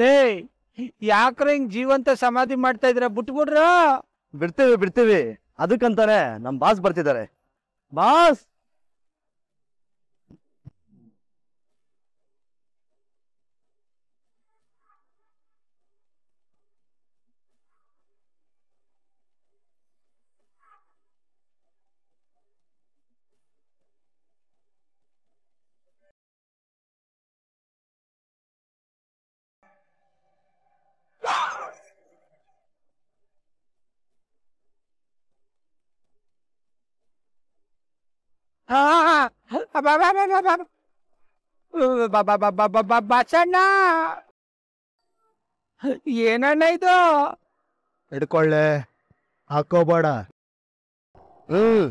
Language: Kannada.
ಲೇ ಯಾಕ್ರ ಹಿಂಗ್ ಜೀವಂತ ಸಮಾಧಿ ಮಾಡ್ತಾ ಇದ್ರ ಬಿಟ್ಬಿಡ್ರ ಬಿಡ್ತೀವಿ ಬಿಡ್ತೀವಿ ಅದಕ್ಕಂತಾರೆ ನಮ್ ಬಾಸ್ ಬರ್ತಿದ್ದಾರೆ ಬಾಸ್ ಬಸಣ್ಣ ಏನಣ್ಣ ಇದು ಹಿಡ್ಕೊಳ್ಳೆ ಹಾಕೋಬೇಡ ಹ್ಮ್